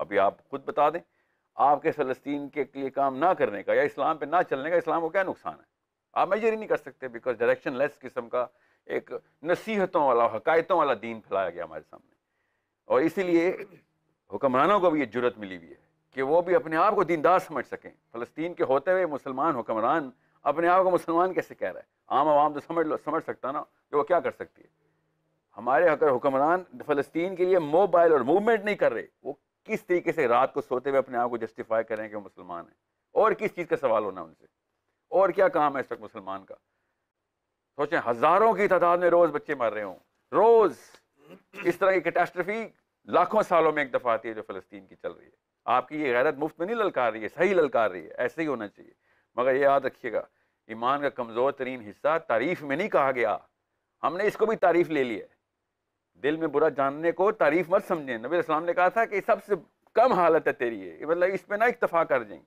अभी आप खुद बता दें आपके फ़लस्तीन के लिए काम ना करने का या इस्लाम पे ना चलने का इस्लाम को क्या नुकसान है आप मेजर ही नहीं कर सकते बिकॉज डायरेक्शन लेस किस्म का एक नसीहतों वाला हकायतों वाला दीन फैलाया गया हमारे सामने और इसीलिए हुक्मरानों को भी ये जरूरत मिली हुई है कि वो भी अपने आप को दीनदार समझ सकें फ़लस्तीन के होते हुए मुसलमान हुक्मरान अपने आप को मुसलमान कैसे कह रहा है आम आवाम तो समझ लो समझ सकता ना कि वो क्या कर सकती है हमारे अगर हुक्मरान फ़लस्तीन के लिए मोबाइल और मूवमेंट नहीं कर रहे वो किस तरीके से रात को सोते हुए अपने आप को जस्टिफाई करें कि वो मुसलमान हैं और किस चीज़ का सवाल होना उनसे और क्या काम है इस वक्त मुसलमान का सोचें हज़ारों की तादाद में रोज़ बच्चे मर रहे हों रोज़ इस तरह की कैटास्ट्रफी लाखों सालों में एक दफ़ा आती है जो फ़लस्तीन की चल रही है आपकी ये गैरत मुफ्त में नहीं ललकार रही है सही ललकार रही है ऐसे ही होना चाहिए मगर ये याद रखिएगा ईमान का कमज़ोर तरीन हिस्सा तारीफ़ में नहीं कहा गया हमने इसको भी तारीफ़ ले लिया है दिल में बुरा जानने को तारीफ़ मत समझें नबी इस्लाम ने कहा था कि सबसे कम हालत है तेरी ये मतलब इस पर ना इतफा कर जाए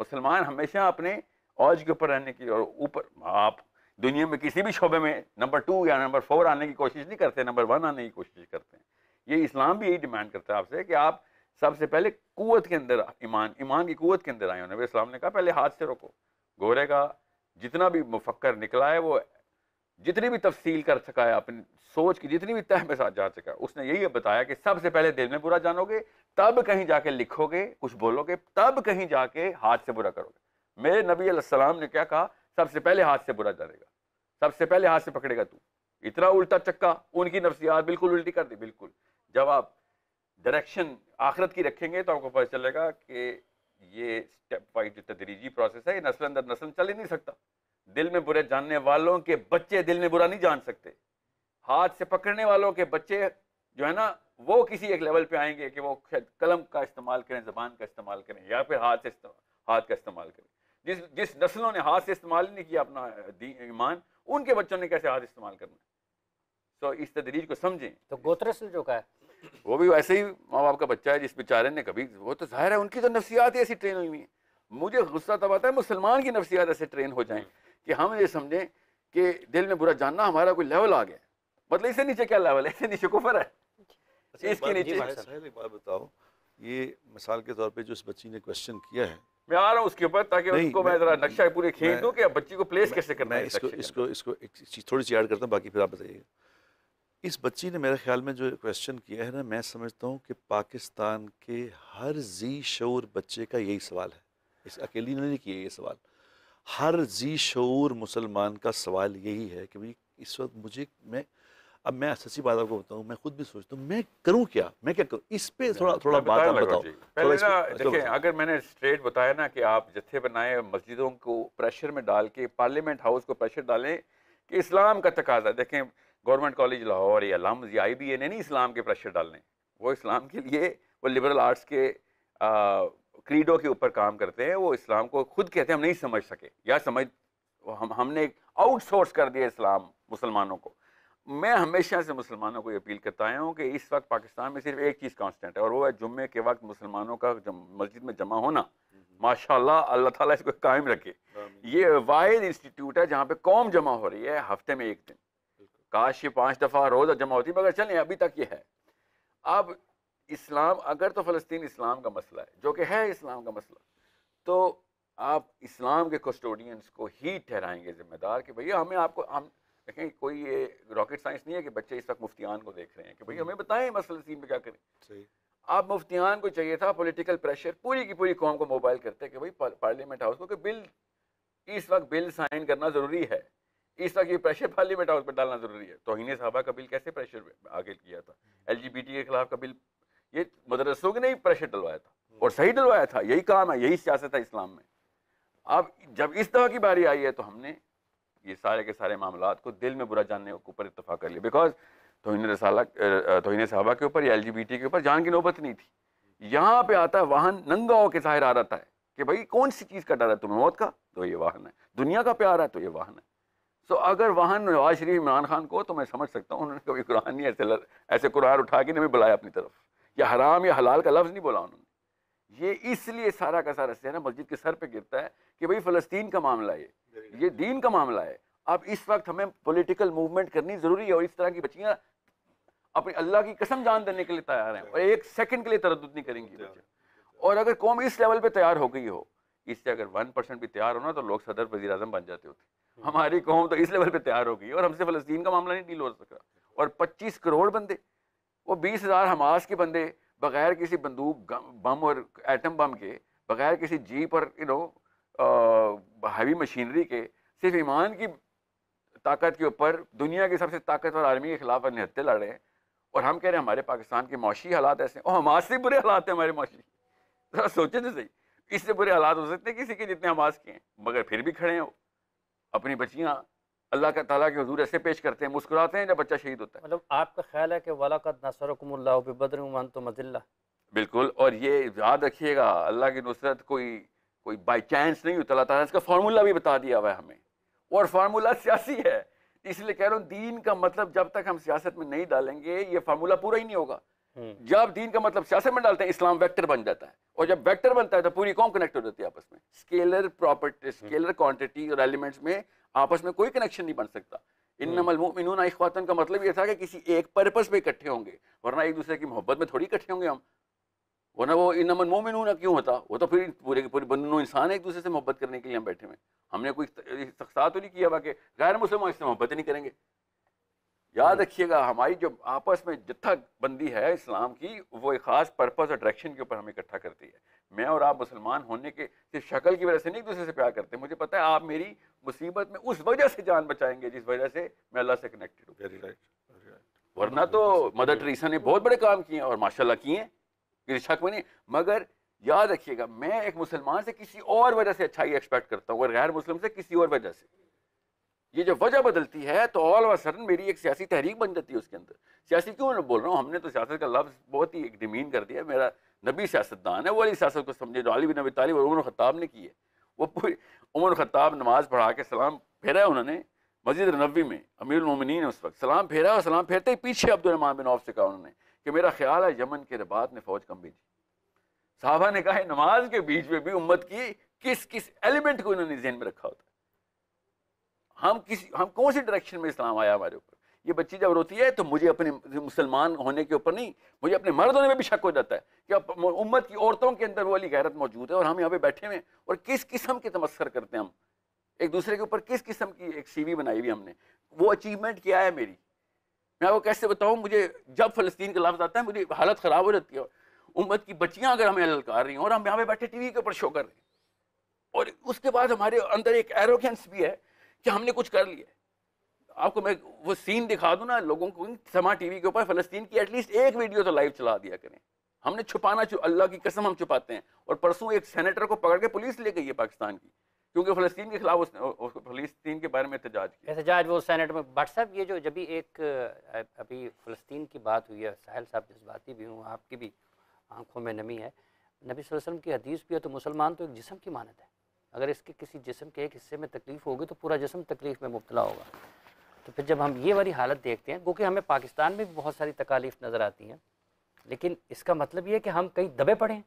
मुसलमान हमेशा अपने औज के ऊपर रहने की और ऊपर आप दुनिया में किसी भी शोबे में नंबर टू या नंबर फोर आने की कोशिश नहीं करते नंबर वन आने की कोशिश करते हैं ये इस्लाम भी यही डिमांड करता है आपसे कि आप सबसे पहले कुत के अंदर ईमान ईमान की कुत के अंदर आए नबी इस्लाम ने कहा पहले हाथ से रोको गोरे का जितना भी मुफक्र निकला है वो जितनी भी तफसील कर सका है अपनी सोच की जितनी भी तह में साथ जा सका उसने यही बताया कि सबसे पहले दिल में बुरा जानोगे तब कहीं जाके लिखोगे कुछ बोलोगे तब कहीं जाके हाथ से बुरा करोगे मेरे नबी सलाम ने क्या कहा सबसे पहले हाथ से बुरा जानेगा सबसे पहले हाथ से पकड़ेगा तू इतना उल्टा चक्का उनकी नफसियात बिल्कुल उल्टी कर दी बिल्कुल जब आप डायरेक्शन आखिरत की रखेंगे तो आपको पता चलेगा कि ये स्टेप वाइज जो तदरीजी प्रोसेस है ये नस्ल अंदर नस्ल चल ही नहीं सकता दिल में बुरे जानने वालों के बच्चे दिल में बुरा नहीं जान सकते हाथ से पकड़ने वालों के बच्चे जो है ना वो किसी एक लेवल पे आएंगे कि वो शायद कलम का इस्तेमाल करें जबान का इस्तेमाल करें या फिर हाथ से हाथ का इस्तेमाल करें जिस जिस नस्लों ने हाथ से इस्तेमाल नहीं किया अपना ईमान उनके बच्चों ने कैसे हाथ इस्तेमाल करना तो so, इस तदरीज को समझें तो गोत्रसल जो का है वो भी वैसे ही माँ बाप का बच्चा है जिस बेचारे ने कभी वो तो जाहिर है उनकी तो नफसियात ऐसी ट्रेन हुई है मुझे गुस्सा तब आता है मुसलमान की नफसियात ऐसे ट्रेन हो जाएंगे कि हम ये समझें कि दिल में बुरा जानना हमारा कोई लेवल आ गया मतलब इससे नीचे क्या लेवल है इससे नीचे कुफर है अच्छा, इसके नीचे बताओ ये मिसाल के तौर पे जो इस बच्ची ने क्वेश्चन किया है मैं आ रहा हूँ उसके ऊपर ताकि उसको मैं जरा नक्शा पूरे खेल दूँ कि बच्ची को प्लेस कैसे करना है इसको इसको इसको एक चीज़ थोड़ी सी ऐड करता हूँ बाकी फिर आप बताइएगा इस बच्ची ने मेरे ख्याल में जो क्वेश्चन किया है ना मैं समझता हूँ कि पाकिस्तान के हर जी शोर बच्चे का यही सवाल है इस अकेली ने नहीं किया ये सवाल हर जी शूर मुसलमान का सवाल यही है कि भाई इस वक्त मुझे मैं अब मैं सच्ची बात आपको बताऊँ मैं खुद भी सोचता हूँ मैं करूँ क्या मैं क्या करूँ इस पे थोड़ा थोड़ा बात बताओ पहले ना देखिए अगर मैंने स्ट्रेट बताया ना कि आप जत्थे बनाए मस्जिदों को प्रेशर में डाल के पार्लियामेंट हाउस को प्रेशर डालें कि इस्लाम का तकाजा देखें गवर्नमेंट कॉलेज लाहौर या लम या आई बी ए ने नहीं इस्लाम के प्रेशर डालने वो इस्लाम के लिए वो लिबरल आर्ट्स के क्रीडो के ऊपर काम करते हैं वो इस्लाम को खुद कहते हैं हम नहीं समझ सके या समझ हम हमने आउटसोर्स कर दिया इस्लाम मुसलमानों को मैं हमेशा से मुसलमानों को ये अपील करता आया हूँ कि इस वक्त पाकिस्तान में सिर्फ एक चीज़ कांस्टेंट है और वो है जुम्मे के वक्त मुसलमानों का मस्जिद में जमा होना हम्म। माशाल्लाह अल्लाह ताला इसको कायम रखे ये वाहिद इंस्टीट्यूट है जहाँ पे कौम जमा हो रही है हफ्ते में एक दिन काश ये पाँच दफ़ा रोज़ जमा होती है मगर चलें अभी तक ये है अब इस्लाम अगर तो फ़लस्तीन इस्लाम का मसला है जो कि है इस्लाम का मसला तो आप इस्लाम के कस्टोडियंस को ही ठहराएंगे ज़िम्मेदार कि भैया हमें आपको हम देखें कोई ये रॉकेट साइंस नहीं है कि बच्चे इस वक्त मुफ्तियान को देख रहे हैं कि भैया हम्म। हमें बताएं फलस्तीन में क्या करें आप मुफ्तियान को चाहिए था पोलिटिकल प्रेशर पूरी की पूरी कौम को मोबाइल करते कि भाई पार्लियामेंट हाउस को कि बिल इस वक्त बिल साइन करना ज़रूरी है इस वक्त ये प्रेशर पार्लियामेंट हाउस पर डालना ज़रूरी है तोहन साहबा का बिल कैसे प्रेशर आगे किया था एल हम्म। के खिलाफ का बिल रसूग ने ही प्रेशर डलवाया था और सही डलवाया था यही काम है यही सियासत है इस्लाम में अब जब इस तरह की बारी आई है तो हमने ये सारे के सारे मामला को दिल में बुरा जानने के ऊपर इतफा कर लिया बिकॉज तोहन रसाला तोहन साहबा के ऊपर या एल के ऊपर जान की नौबत नहीं थी यहाँ पे आता है वाहन नंगा हो के जाहिर आ रहा है कि भाई कौन सी चीज़ का डर है तुम्हें मौत का तो ये वाहन है दुनिया का प्यार है तो ये वाहन है सो अगर वाहन नवाज शरीफ इमरान खान को तो मैं समझ सकता हूँ उन्होंने कभी कुरान नहीं ऐसे ऐसे कुरान उठा के नहीं बुलाया अपनी तरफ या हराम या हलाल का लफ्ज़ नहीं बोला उन्होंने ये इसलिए सारा का सारा सहना मस्जिद के सर पे गिरता है कि भाई फ़लस्तीन का मामला है ये दीन का मामला है अब इस वक्त हमें पॉलिटिकल मूवमेंट करनी ज़रूरी है और इस तरह की बच्चियाँ अपने अल्लाह की कसम जान देने के लिए तैयार हैं और एक सेकेंड के लिए तरद नहीं करेंगी और अगर कौम इस लेवल पर तैयार हो गई हो इससे अगर वन परसेंट भी तैयार होना तो लोग सदर वजी अजम बन जाते होते हमारी कौम तो इस लेवल पर तैयार हो गई और हमसे फ़लस्तीन का मामला नहीं डील हो सका और पच्चीस करोड़ बंदे वो बीस हज़ार हमास के बंदे बगैर किसी बंदूक बम और एटम बम के बगैर किसी जीप और यू नो हैवी मशीनरी के सिर्फ ईमान की ताकत के ऊपर दुनिया की सबसे ताकतवर आर्मी के खिलाफ निहत्ते लड़ रहे हैं और हम कह रहे हैं हमारे पाकिस्तान के माशी हालात ऐसे और हमास से बुरे हालात हैं हमारे माशी ज़रा सोचे तो सही इससे बुरे हालात हो सकते हैं किसी के जितने हमास के हैं मगर फिर भी खड़े हो अपनी बच्चियाँ अल्लाह का तला के हजूर ऐसे पेश करते हैं मुस्कुराते हैं जब बच्चा शहीद होता है मतलब आपका ख्याल है कि वलाकत नसरकमल्लाबद्रमान तो मजिल्ला बिल्कुल और ये याद रखिएगा अल्लाह की नुसरत कोई कोई बाई चांस नहीं होता अल्लाह ताला इसका फार्मूला भी बता दिया हुआ है हमें और फार्मूला सियासी है इसलिए कह रहा हूँ दीन का मतलब जब तक हम सियासत में नहीं डालेंगे ये फार्मूला पूरा ही नहीं होगा हम्म। जब दीन का मतलब सियासत में डालते हैं इस्लाम वेक्टर बन जाता है और जब वेक्टर बनता है तो पूरी कौम कनेक्ट हो जाती है आपस में स्केलर प्रॉपर्टी स्केलर क्वांटिटी और एलिमेंट्स में आपस में कोई कनेक्शन नहीं बन सकता इन नमलमिन हम्म। इखवातन का मतलब ये था कि किसी एक पर्पज पर इकट्ठे होंगे वरना एक दूसरे की मोहब्बत में थोड़ी इकट्ठे होंगे हम वरना वो इन नमन मोमिन क्यों होता वो तो फिर पूरे के पूरे बनो इंसान एक दूसरे से मोहब्बत करने के लिए हम बैठे हुए हमने कोई तख्ता तो नहीं किया बाकी गैर मुसलमान इससे मोहब्बत नहीं करेंगे याद रखिएगा हमारी जो आपस में जत्था बंदी है इस्लाम की वो एक ख़ास पर्पज़ और डायरेक्शन के ऊपर हमें इकट्ठा करती है मैं और आप मुसलमान होने के सिर्फ शक्ल की वजह से नहीं एक दूसरे से प्यार करते मुझे पता है आप मेरी मुसीबत में उस वजह से जान बचाएंगे जिस वजह से मैं अल्लाह से कनेक्टेड हूँ वरना तो मदर टेरेसा ने बहुत बड़े काम किए और माशाल्लाह किए किसी शक में नहीं मगर याद रखिएगा मैं एक मुसलमान से किसी और वजह से अच्छाई एक्सपेक्ट करता हूँ और गैर मुस्लिम से किसी और वजह से ये जब वजह बदलती है तो ऑल ऑफ सडन मेरी एक सियासी तहरीक बन जाती है उसके अंदर सियासी क्यों बोल रहा हूँ हमने तो सियासत का लफ्ज़ बहुत ही एक डिमीन कर दिया मेरा नबी सियासतदान है वो अली सियासत को समझे जो अली बिन नबी तारी और उमर खताब ने की है वो पूरी उमर खताब नमाज़ पढ़ा के सलाम फेरा है उन्होंने मस्जिद नबी में अमीरमिन है उस वक्त सलाम फेरा और सलाम फेरते ही पीछे अब्दुलरमान बिन ऑफ से कहा उन्होंने कि मेरा ख्याल है यमन के रबात ने फ़ौज कम भेजी साहबा ने कहा नमाज के बीच में भी उम्मत की किस किस एलिमेंट को इन्होंने जहन में रखा होता है हम किसी हम कौन सी डायरेक्शन में इस्लाम आया हमारे ऊपर ये बच्ची जब रोती है तो मुझे अपने मुसलमान होने के ऊपर नहीं मुझे अपने मर्द होने में भी शक हो जाता है कि अब उम्मत की औरतों के अंदर वो वाली गैरत मौजूद है और हम यहाँ पे बैठे हुए हैं और किस किस्म के तमस्कर करते हैं हम एक दूसरे के ऊपर किस किस्म की एक सीवी बनाई हुई हमने वो अचीवमेंट क्या है मेरी मैं आपको कैसे बताऊँ मुझे जब फ़लस्तीन का लफ्ज़ आता है मुझे हालत ख़राब हो जाती है उम्मत की बच्चियाँ अगर हमें ललकार रही हैं और हम यहाँ पे बैठे टी के ऊपर शो कर रहे हैं और उसके बाद हमारे अंदर एक एरोगेंस भी है कि हमने कुछ कर लिया आपको मैं वो सीन दिखा दूं ना लोगों को समा टीवी के ऊपर फलस्तीन की एटलीस्ट एक वीडियो तो लाइव चला दिया करें हमने छुपाना चु, अल्लाह की कसम हम छुपाते हैं और परसों एक सेनेटर को पकड़ के पुलिस ले गई है पाकिस्तान की क्योंकि फलस्तीन के खिलाफ उसने फलस्तीन के बारे में एहतजाज किया वो सेनेट में भट्ट साहब ये जो जब भी एक अभी फलस्तीन की बात हुई है साहिल साहब जज्बाती भी हूँ आपकी भी आंखों में नमी है नबी वसल्लम की हदीस भी है तो मुसलमान तो एक जिसम की मानत है अगर इसके किसी जिसम के एक हिस्से में तकलीफ़ होगी तो पूरा जिसम तकलीफ़ में मुबतला होगा तो फिर जब हम ये वाली हालत देखते हैं क्योंकि हमें पाकिस्तान में भी बहुत सारी तकालीफ नज़र आती हैं लेकिन इसका मतलब ये है कि हम कहीं दबे पड़े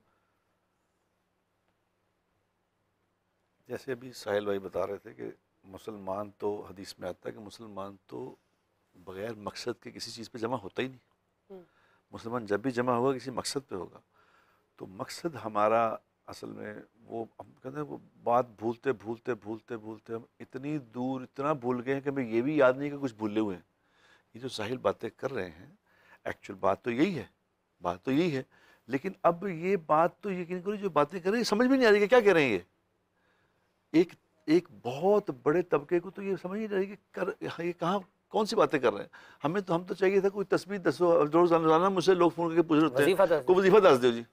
जैसे अभी साहिल भाई बता रहे थे कि मुसलमान तो हदीस में आता है कि मुसलमान तो बग़ैर मकसद के किसी चीज़ पे जमा होता ही नहीं हम्म। मुसलमान जब भी जमा होगा किसी मकसद पे होगा तो मकसद हमारा असल में वो हम कहते हैं वो बात भूलते भूलते भूलते भूलते हम इतनी दूर इतना भूल गए हैं कि हमें ये भी याद नहीं कि कुछ भूले हुए हैं ये जो साहिल बातें कर रहे हैं एक्चुअल बात तो यही है बात तो यही है लेकिन अब ये बात तो यकीन करो जो बातें कर रही है समझ में नहीं आ रही क्या कह रहे हैं ये एक एक बहुत बड़े तबके को तो ये समझ नहीं आ रही कि कर हाँ, ये कहाँ कौन सी बातें कर रहे हैं हमें तो हम तो चाहिए था कोई तस्वीर दसो रोजाना मुझसे लोग फोन करके पूछ रहे थे वजीफा दस दो जी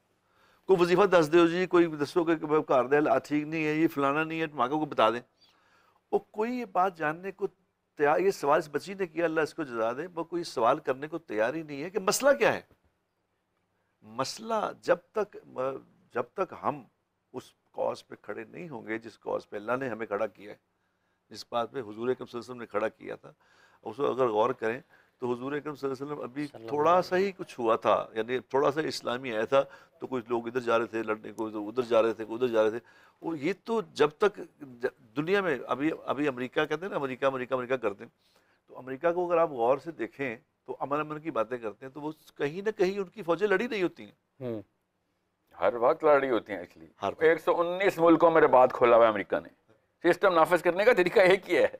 कोई वजीफा दस दो जी कोई दसो कि घर दिल ठीक नहीं है ये फलाना नहीं है माँ को बता दें वो कोई ये बात जानने को तैयार ये सवाल इस बच्ची ने किया अल्लाह इसको जजा दें वो कोई सवाल करने को तैयार ही नहीं है कि मसला क्या है मसला जब तक जब तक हम उस कॉज पे खड़े नहीं होंगे जिस कॉज पे अल्लाह ने हमें खड़ा किया है जिस बात पे हजूर कम ने खड़ा किया था उसको अगर गौर करें तो हजूर अक्रम वसल्लम अभी थोड़ा सा ही कुछ हुआ था यानी थोड़ा सा इस्लामी आया था तो कुछ लोग इधर जा रहे थे लड़ने को तो उधर जा रहे थे उधर जा रहे थे और ये तो जब तक दुनिया में अभी अभी अमेरिका कहते हैं ना अमेरिका अमेरिका अमेरिका करते हैं तो अमेरिका को अगर आप गौर से देखें तो अमन अमन की बातें करते हैं तो वो कहीं ना कहीं उनकी फौजें लड़ी नहीं होती हैं हम्म। हर वक्त लड़ी होती हैं एक्चुअली एक सौ उन्नीस मुल्कों में बात खोला हुआ है अमरीका ने सिस्टम नाफज करने का तरीका एक ही है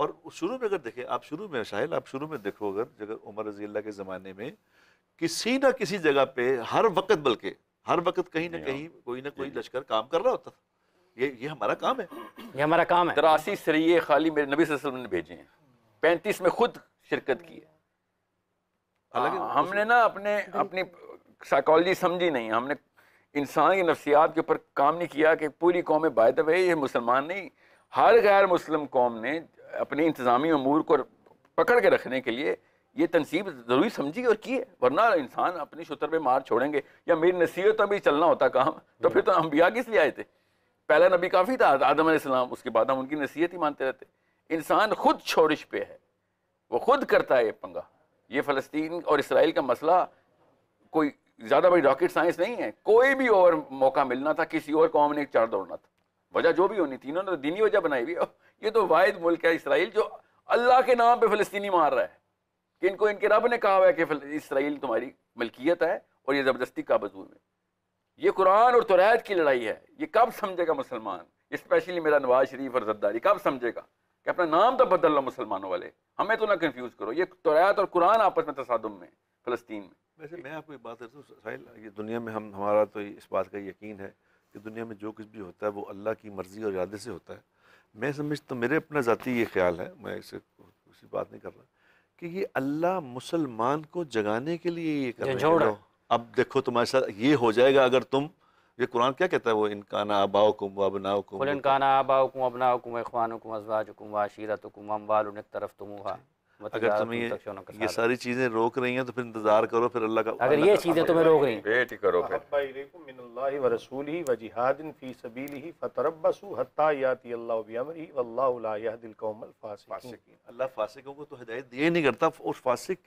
और शुरू में अगर देखें आप शुरू में शाहिल आप शुरू में देखो अगर जगह उमर रजी अल्लाह के ज़माने में किसी ना किसी जगह पे हर वक्त बल्कि हर वक्त कहीं ना कहीं कोई ना कोई लश्कर काम कर रहा होता था ये ये हमारा काम है ये हमारा काम है तरासी सरिये खाली मेरे नबी वसल्लम ने भेजे हैं पैंतीस में खुद शिरकत की है हालांकि हाँ, हमने ना अपने अपनी साइकोलॉजी समझी नहीं हमने इंसान की नफसियात के ऊपर काम नहीं किया कि पूरी कौम बाय द वे ये मुसलमान नहीं हर गैर मुस्लिम कौम ने अपने इंतज़ामी अमूर को पकड़ के रखने के लिए ये तनसीब ज़रूरी समझी और की है वरना इंसान अपनी शुतर पर मार छोड़ेंगे या मेरी नसीहत में चलना होता काम तो फिर तो हम बिया किस लिए आए थे पहला नबी काफ़ी था आदम आसमाम उसके बाद हम उनकी नसीहत ही मानते रहते इंसान खुद छोरिश पे है वो खुद करता है ये पंगा ये फ़लस्तीन और इसराइल का मसला कोई ज़्यादा बड़ी रॉकेट साइंस नहीं है कोई भी और मौका मिलना था किसी और कौम ने एक चार दौड़ना था वजह जो भी होनी थी इन्होंने तो दीनी वजह बनाई हुई ये तो वाद मुल्क है इसराइल जो अल्लाह के नाम पर फ़लस्तनी मार रहा है कि इनको इनके रब ने कहा हुआ है कि इसराइल तुम्हारी मलकियत है और यह ज़बरदस्ती का काबजूर में ये कुरान और तुरैत की लड़ाई है ये कब समझेगा मुसलमान स्पेशली मेरा नवाज शरीफ और जद्दारी कब समझेगा कि अपना नाम तो बदल लो मुसलमानों वाले हमें तो ना कन्फ्यूज़ करो ये तुरैत और कुरान आपस में तसादम में फ़लस्तीन में वैसे मैं आपको एक बात करता हूँ इसराइल दुनिया में हम हमारा तो इस बात का यकीन है कि दुनिया में जो कुछ भी होता है वो अल्लाह की मर्ज़ी और इरादे से होता है मैं समझता मेरे अपना ज़ाती ये ख्याल है मैं इसे उसी बात नहीं कर रहा कि ये अल्लाह मुसलमान को जगाने के लिए ये कर रहे हैं अब देखो तुम्हारे साथ ये हो जाएगा अगर तुम ये कुरान क्या कहता है वो इनकाना आबाकुम कुम इनकाना आबाकुम वबनाकुम इखवानुकुम अजवाजुकुम कुम अम्बाल तरफ हुआ अगर तुम्हें ये सारी चीज़ें रोक रही हैं तो फिर इंतज़ार करो फिर अल्लाह का अगर ये चीज़ें तुम्हें रोक रही हैं वेट करो अल्लाह फासिकों को तो हिदायत दे ही नहीं करता उस फासिक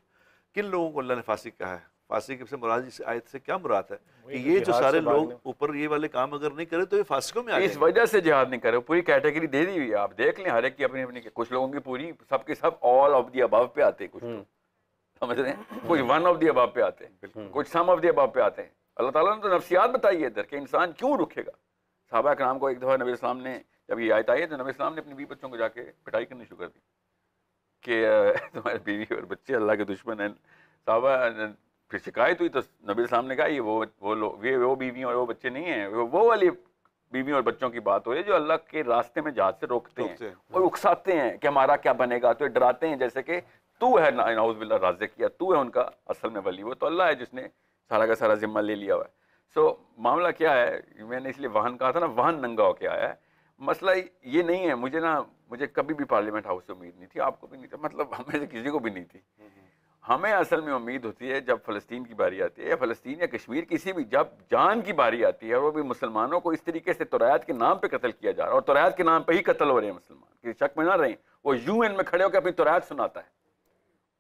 किन लोगों को अल्लाह ने फासिक कहा है फांसी से मुराद इस आयत से क्या मुराद है कि तो ये जो सारे लोग ऊपर ये वाले काम अगर नहीं करे तो ये फासिकों में आ इस वजह से जिहाद नहीं करे पूरी कैटेगरी दे दी हुई आप देख लें हर एक की अपनी अपनी कुछ लोगों की पूरी सबके सब ऑल ऑफ दी अबाव पे आते कुछ समझ रहे हैं कुछ वन ऑफ दी अबाव पे आते हैं कुछ सम ऑफ दी अबाव पे आते हैं अल्लाह ताला ने तो नफसियात बताई है इधर कि इंसान क्यों रुकेगा साहबा कराम को एक दफ़ा नबी इस्लाम ने जब ये आयत आई है तो नबी इस्लाम ने अपनी बीवी बच्चों को जाके पिटाई करनी शुरू कर दी कि तुम्हारे बीवी और बच्चे अल्लाह के दुश्मन हैं साहबा फिर शिकायत हुई तो नबी साहब ने कहा ये वो वो लोग ये वो बीवी और वो बच्चे नहीं हैं वो वो वाली बीवी और बच्चों की बात हो रही है जो अल्लाह के रास्ते में जहाज से रोकते हैं और उकसाते हैं कि हमारा क्या बनेगा तो डराते हैं जैसे कि तू है नाउजबिल्ला राजे किया तू है उनका असल में वली वो तो अल्लाह है जिसने सारा का सारा जिम्मा ले लिया हुआ है सो मामला क्या है मैंने इसलिए वाहन कहा था ना वाहन नंगा होके आया है मसला ये नहीं है मुझे ना मुझे कभी भी पार्लियामेंट हाउस से उम्मीद नहीं थी आपको भी नहीं था मतलब हमें से किसी को भी नहीं थी हमें असल में उम्मीद होती है जब फ़लस्तीन की बारी आती है या फ़लस्तीन या कश्मीर किसी भी जब जान की बारी आती है वो भी मुसलमानों को इस तरीके से तुरायात के नाम पर कत्ल किया जा रहा है और तुरायात के नाम पर ही कत्ल हो रहे हैं मुसलमान किसी शक में ना रहें वो यू एन में खड़े होकर अपनी तुरायात सुनाता है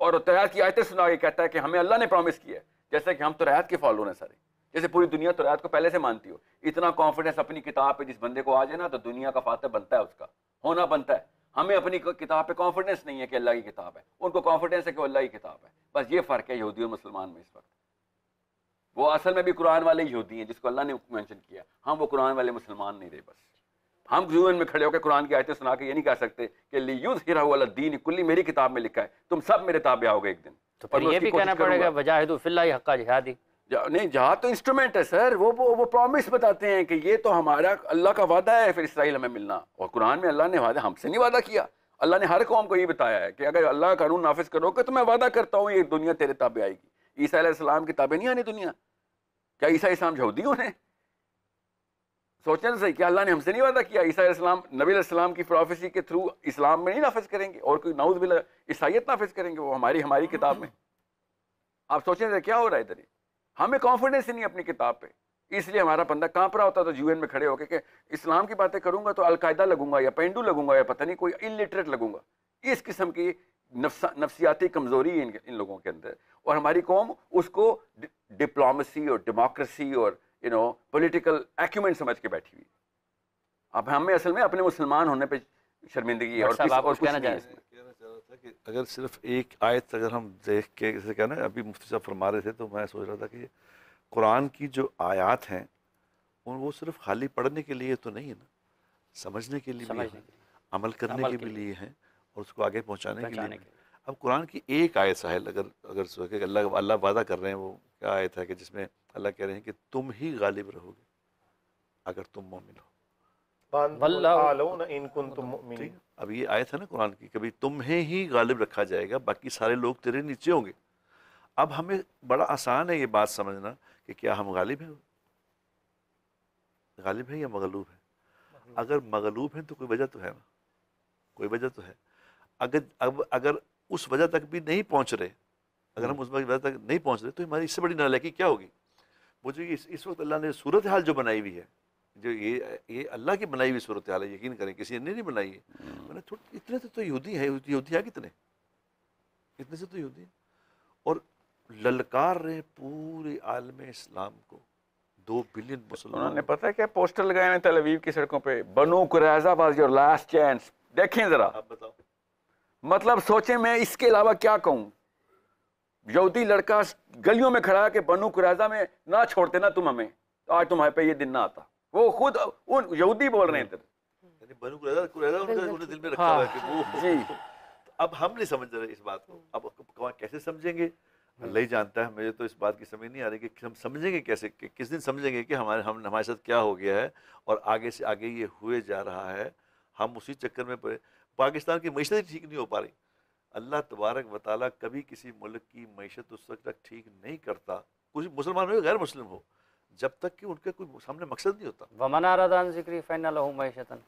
और तुरायात की आयतें सुना के कहता है कि हमें अल्लाह ने प्रॉमिस किया है जैसे कि हम तुरायात के फॉलो हैं सारे जैसे पूरी दुनिया तुरायात को पहले से मानती हो इतना कॉन्फिडेंस अपनी किताब पर जिस बंदे को आ जाए ना तो दुनिया का फातह बनता है उसका होना बनता है हमें अपनी किताब पे कॉन्फिडेंस नहीं है कि अल्लाह की किताब है उनको कॉन्फिडेंस है कि अल्लाह की किताब है बस ये फ़र्क है यहूदी और मुसलमान में इस वक्त वो असल में भी कुरान वाले यहूदी हैं जिसको अल्लाह ने मैंशन किया हम वो कुरान वाले मुसलमान नहीं रहे बस हम जून में खड़े होकर कुरान की आयतें सुना के ये नहीं कह सकते कि लियूज हिरा वाला दीन कुल्ली मेरी किताब में लिखा है तुम सब मेरे ताबे आओगे एक दिन तो पर ये भी कहना पड़ेगा फिल्लाह हक्का जिहादी नहीं जहाँ तो इंस्ट्रूमेंट है सर वो वो वो प्रॉमिस बताते हैं कि ये तो हमारा अल्लाह का वादा है फिर इसराइल हमें मिलना और कुरान में अल्लाह ने वादा हमसे नहीं वादा किया अल्लाह ने हर कौम को ये बताया है कि अगर अल्लाह कानून नाफिज करोगे तो मैं वादा करता हूँ ये दुनिया तेरे ताबे आएगी ईसा की ताबे नहीं आनी दुनिया क्या ईसा इस्लाम यहूदियों उन्हें सोचने तो सही क्या अल्लाह ने हमसे नहीं वादा किया ईसा इस्लाम नबी इस्लाम की प्रोफेसी के थ्रू इस्लाम में नहीं नाफिज करेंगे और कोई नाउद ईसाइत नाफिज करेंगे वो हमारी हमारी किताब में आप सोचें तो क्या हो रहा है इधर हमें कॉन्फिडेंस ही नहीं अपनी किताब पे इसलिए हमारा बंदा कांप रहा होता तो यूएन में खड़े होकर इस्लाम की बातें करूंगा तो अलकायदा लगूंगा या पेंडू लगूंगा या पता नहीं कोई इलिटरेट लगूंगा इस किस्म की नफसियाती कमज़ोरी इन इन लोगों के अंदर और हमारी कौम उसको डिप्लोमेसी और डेमोक्रेसी और यू नो पोलिटिकल एक्यूमेंट समझ के बैठी हुई अब हमें असल में अपने मुसलमान होने पर शर्मिंदगी है और, कुछ कहना अगर सिर्फ एक आयत अगर हम देख के जैसे कहना अभी मुफ्ती साहब फरमा रहे थे तो मैं सोच रहा था कि कुरान की जो आयात हैं उन वो सिर्फ खाली पढ़ने के लिए तो नहीं है ना समझने के लिए समझने भी है अमल करने के, भी लिए, हैं और उसको आगे पहुँचाने के लिए, अब कुरान की एक आयत साहल अगर अगर सोचे अल्लाह अल्लाह वादा कर रहे हैं वो क्या आयत है कि जिसमें अल्लाह कह रहे हैं कि तुम ही गालिब रहोगे अगर तुम मोमिन हो अब ये आयत है ना कुरान की कभी तुम्हें ही गालिब रखा जाएगा बाकी सारे लोग तेरे नीचे होंगे अब हमें बड़ा आसान है ये बात समझना कि क्या हम गालिब हैं गालिब है या मगलूब है अगर मगलूब है तो कोई वजह तो है ना कोई वजह तो है अगर अब अगर उस वजह तक भी नहीं पहुंच रहे अगर हम हम्म। उस वजह तक नहीं पहुंच रहे तो हमारी इससे बड़ी नालायकी क्या होगी मुझे इस इस वक्त अल्लाह ने सूरत हाल जो बनाई हुई है जो ये ये अल्लाह की बनाई हुई सूरत हाल है यकीन करें किसी ने नहीं बनाई है हम्म। मैंने इतने से तो यहूदी है यहूदी है कितने इतने से तो यहूदी है और ललकार रहे पूरे आलम इस्लाम को दो बिलियन मुसलमान ने पता है क्या पोस्टर लगाए हैं तलवीव की सड़कों पे बनो कुराजाबाद योर लास्ट चांस देखें ज़रा आप बताओ मतलब सोचें मैं इसके अलावा क्या कहूँ यहूदी लड़का गलियों में खड़ा के बनो कुराजा में ना छोड़ते ना तुम हमें आज तुम्हारे पे ये दिन ना आता वो खुद उन यहूदी बोल रहे हैं बनु कुरैदा कुरैदा उनका दिल में रखा हाँ। हुआ है कि वो जी तो अब हम नहीं समझ रहे इस बात को अब कैसे समझेंगे अल्लाह ही जानता है मुझे तो इस बात की समझ नहीं आ रही कि हम समझेंगे कैसे कि किस दिन समझेंगे कि हमारे हम हमारे साथ क्या हो गया है और आगे से आगे ये हुए जा रहा है हम उसी चक्कर में पड़े पाकिस्तान की मीशत ठीक नहीं हो पा रही अल्लाह तबारक वाली कभी किसी मुल्क की मीशत उस वक्त तक ठीक नहीं करता कुछ मुसलमान हो गैर मुस्लिम हो जब तक कि उनके कोई सामने मकसद नहीं होता वमन आरादान जिक्री फ़ैन लहू मैशतन